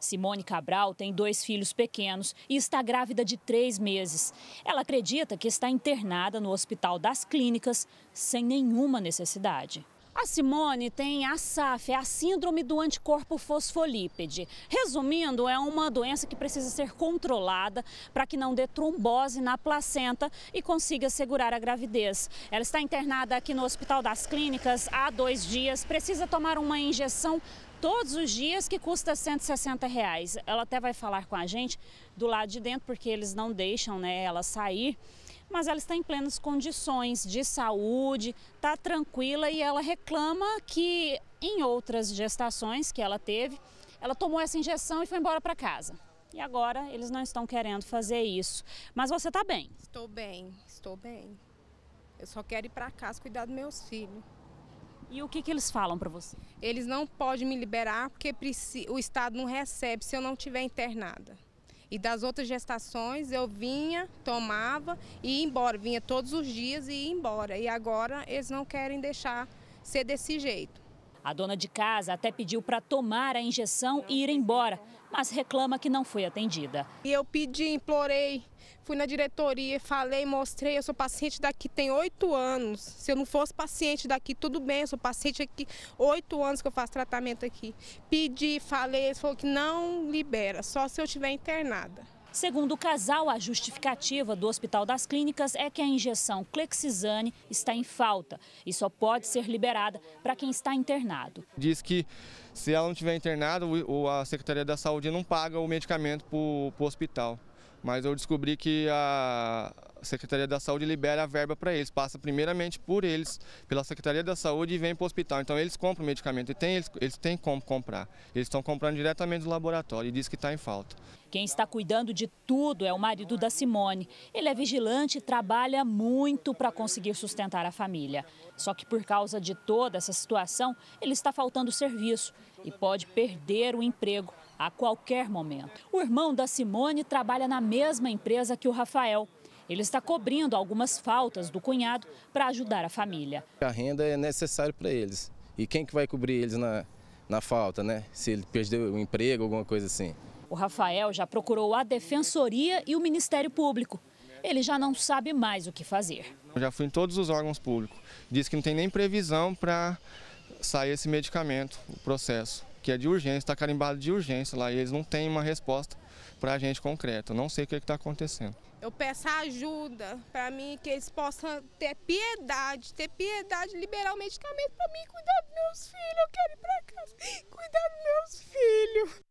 Simone Cabral tem dois filhos pequenos e está grávida de três meses. Ela acredita que está internada no Hospital das Clínicas sem nenhuma necessidade. A Simone tem a SAF, é a Síndrome do Anticorpo Fosfolípide. Resumindo, é uma doença que precisa ser controlada para que não dê trombose na placenta e consiga segurar a gravidez. Ela está internada aqui no Hospital das Clínicas há dois dias, precisa tomar uma injeção todos os dias que custa 160 reais. Ela até vai falar com a gente do lado de dentro, porque eles não deixam né, ela sair mas ela está em plenas condições de saúde, está tranquila e ela reclama que em outras gestações que ela teve, ela tomou essa injeção e foi embora para casa. E agora eles não estão querendo fazer isso. Mas você está bem? Estou bem, estou bem. Eu só quero ir para casa cuidar dos meus filhos. E o que, que eles falam para você? Eles não podem me liberar porque o Estado não recebe se eu não tiver internada. E das outras gestações eu vinha, tomava e ia embora, vinha todos os dias e ia embora. E agora eles não querem deixar ser desse jeito. A dona de casa até pediu para tomar a injeção e ir embora, mas reclama que não foi atendida. E eu pedi, implorei, fui na diretoria, falei, mostrei, eu sou paciente daqui tem oito anos. Se eu não fosse paciente daqui, tudo bem, eu sou paciente aqui oito anos que eu faço tratamento aqui. Pedi, falei, eles falaram que não libera, só se eu estiver internada. Segundo o casal, a justificativa do Hospital das Clínicas é que a injeção Clexizane está em falta e só pode ser liberada para quem está internado. Diz que se ela não estiver internada, a Secretaria da Saúde não paga o medicamento para o hospital mas eu descobri que a Secretaria da Saúde libera a verba para eles, passa primeiramente por eles, pela Secretaria da Saúde e vem para o hospital. Então eles compram medicamento e tem, eles, eles têm como comprar. Eles estão comprando diretamente do laboratório e diz que está em falta. Quem está cuidando de tudo é o marido da Simone. Ele é vigilante e trabalha muito para conseguir sustentar a família. Só que por causa de toda essa situação, ele está faltando serviço e pode perder o emprego a qualquer momento. O irmão da Simone trabalha na mesma empresa que o Rafael. Ele está cobrindo algumas faltas do cunhado para ajudar a família. A renda é necessária para eles. E quem que vai cobrir eles na, na falta, né? Se ele perdeu o emprego, alguma coisa assim. O Rafael já procurou a Defensoria e o Ministério Público. Ele já não sabe mais o que fazer. Eu já fui em todos os órgãos públicos. Diz que não tem nem previsão para sair esse medicamento, o processo que é de urgência, está carimbado de urgência lá e eles não têm uma resposta para a gente concreta. Não sei o que está acontecendo. Eu peço ajuda para mim, que eles possam ter piedade, ter piedade, liberar o medicamento para mim, cuidar dos meus filhos. Eu quero ir para casa, cuidar dos meus filhos.